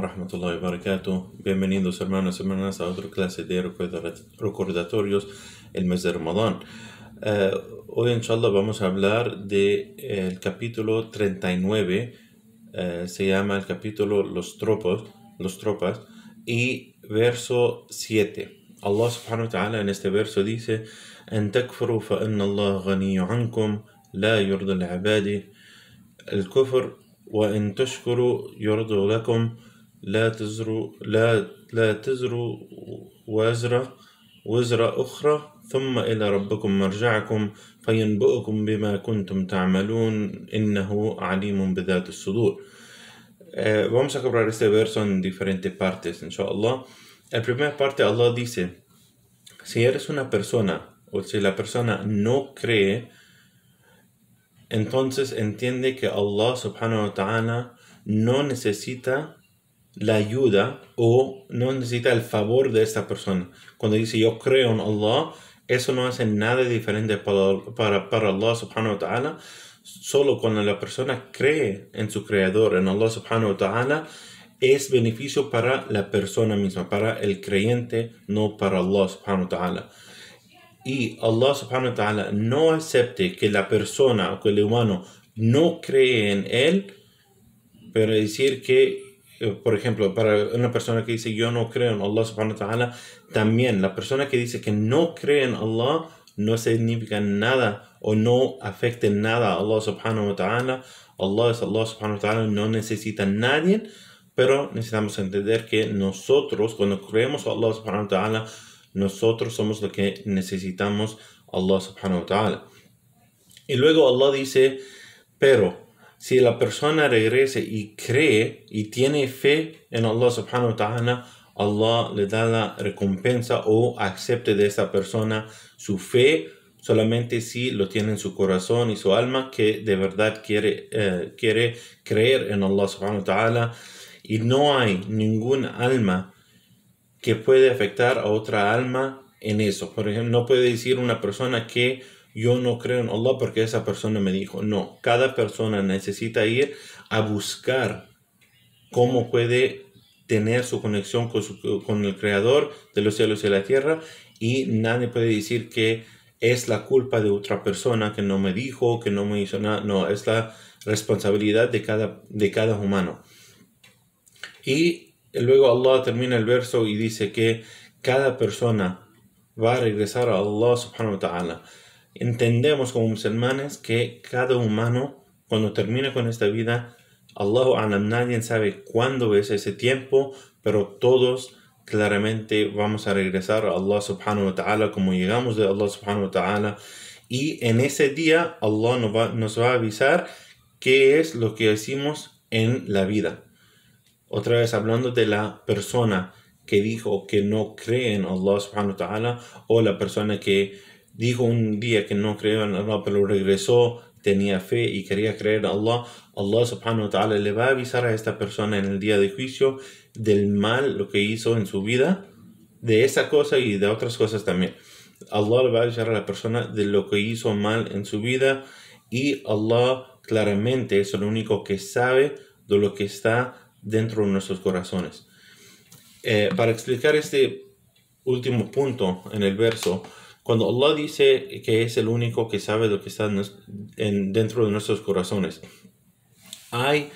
warahmatullahi wabarakatuh. Bienvenidos hermanos y hermanas a otra clase de recordatorios el mes de Ramadán. Uh, hoy inshallah vamos a hablar del eh, el capítulo 39. Uh, eh, se llama el capítulo Los Tropos, los Tropas y verso 7. Allah subhanahu wa ta'ala en este verso dice En أن allah Allah ankum La yurdu al-abadi El kufr وإن تشكروا يرضى لكم لا تزروا لا لا تزروا وازرة وزرة أخرى ثم إلى ربكم مرجعكم فينبئكم بما كنتم تعملون إنه عليم بذات الصدور. vamos a cobrar este verso en diferentes partes, inshallah. La primera parte, Allah dice, si eres una persona o si la persona no cree, entonces entiende que Allah subhanahu wa ta'ala no necesita la ayuda o no necesita el favor de esta persona. Cuando dice yo creo en Allah, eso no hace nada diferente para, para, Allah subhanahu wa ta'ala. Solo cuando la persona cree en su creador, en Allah subhanahu wa ta'ala, es beneficio para la persona misma, para el creyente, no para Allah subhanahu wa ta'ala. Y Allah subhanahu wa ta'ala no acepte que la persona o que el humano no cree en él, pero decir que por ejemplo, para una persona que dice yo no creo en Allah subhanahu wa ta'ala, también la persona que dice que no cree en Allah no significa nada o no afecte nada a Allah subhanahu wa ta'ala. Allah es Allah subhanahu wa ta'ala, no necesita a nadie, pero necesitamos entender que nosotros, cuando creemos a Allah subhanahu wa ta'ala, nosotros somos lo que necesitamos a Allah subhanahu wa ta'ala. Y luego Allah dice, pero si la persona regrese y cree y tiene fe en Allah subhanahu wa ta'ala, Allah le da la recompensa o acepte de esa persona su fe solamente si lo tiene en su corazón y su alma que de verdad quiere, eh, quiere creer en Allah subhanahu ta'ala y no hay ningún alma que puede afectar a otra alma en eso. Por ejemplo, no puede decir una persona que yo no creo en Allah porque esa persona me dijo, no, cada persona necesita ir a buscar cómo puede tener su conexión con, el creador de los cielos y la tierra y nadie puede decir que es la culpa de otra persona que no me dijo, que no me hizo nada, no, es la responsabilidad de cada, de cada humano. Y luego Allah termina el verso y dice que cada persona va a regresar a Allah subhanahu wa ta'ala entendemos como musulmanes que cada humano, cuando termina con esta vida, Allahu Alam, nadie sabe cuándo es ese tiempo, pero todos claramente vamos a regresar a Allah subhanahu wa ta'ala como llegamos de Allah subhanahu wa ta'ala y en ese día Allah nos va, a avisar qué es lo que hicimos en la vida. Otra vez hablando de la persona que dijo que no cree en Allah subhanahu wa ta'ala o la persona que dijo un día que no creía en Allah, pero regresó, tenía fe y quería creer en Allah, Allah subhanahu wa ta'ala le va a avisar a esta persona en el día de juicio del mal, lo que hizo en su vida, de esa cosa y de otras cosas también. Allah le va a avisar a la persona de lo que hizo mal en su vida y Allah claramente es el único que sabe de lo que está dentro de nuestros corazones. Eh, para explicar este último punto en el verso, cuando Allah dice que es el único que sabe lo que está en, dentro de nuestros corazones, hay,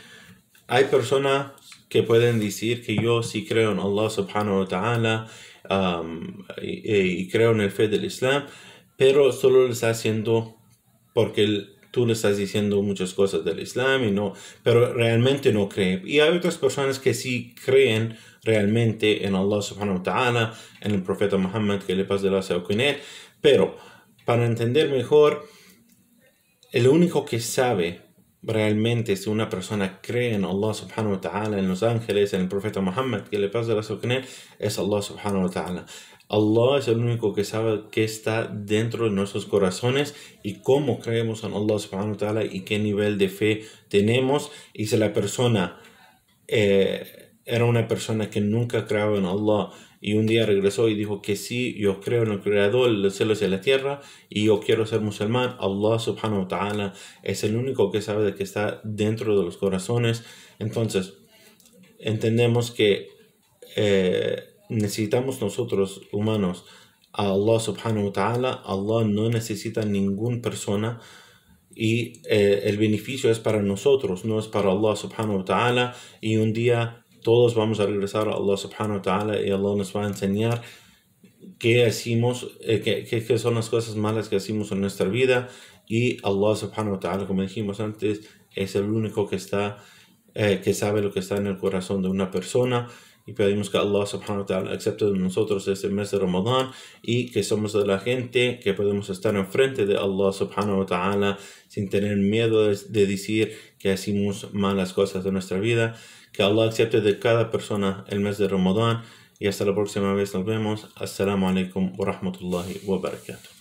hay personas que pueden decir que yo sí creo en Allah subhanahu wa ta'ala y, creo en el fe del Islam, pero solo lo está haciendo porque tú le estás diciendo muchas cosas del Islam y no, pero realmente no cree. Y hay otras personas que sí creen realmente en Allah subhanahu wa ta'ala, en el profeta Muhammad, que le de la sea con él, pero para entender mejor, el único que sabe realmente si una persona cree en Allah subhanahu wa ta'ala, en los ángeles, en el profeta Muhammad, que le pasa la él, es Allah subhanahu wa ta'ala. Allah es el único que sabe qué está dentro de nuestros corazones y cómo creemos en Allah subhanahu wa ta'ala y qué nivel de fe tenemos. Y si la persona eh, era una persona que nunca creaba en Allah y un día regresó y dijo que sí, yo creo en el creador de los cielos y la tierra y yo quiero ser musulmán. Allah subhanahu wa ta'ala es el único que sabe de que está dentro de los corazones. Entonces, entendemos que eh, necesitamos nosotros humanos a Allah subhanahu wa ta'ala. Allah no necesita ninguna persona y eh, el beneficio es para nosotros, no es para Allah subhanahu wa ta'ala. Y un día todos vamos a regresar a Allah subhanahu wa ta'ala y Allah nos va a enseñar qué hacemos, eh, qué, son las cosas malas que hacemos en nuestra vida y Allah subhanahu wa ta'ala, como dijimos antes, es el único que está, eh, que sabe lo que está en el corazón de una persona y pedimos que Allah subhanahu wa ta'ala acepte de nosotros este mes de Ramadán y que somos de la gente que podemos estar enfrente de Allah subhanahu wa ta'ala sin tener miedo de decir que hacemos malas cosas de nuestra vida. Que Allah acepte de cada persona el mes de Ramadán y hasta la próxima vez nos vemos. Assalamu alaykum wa rahmatullahi wa barakatuh.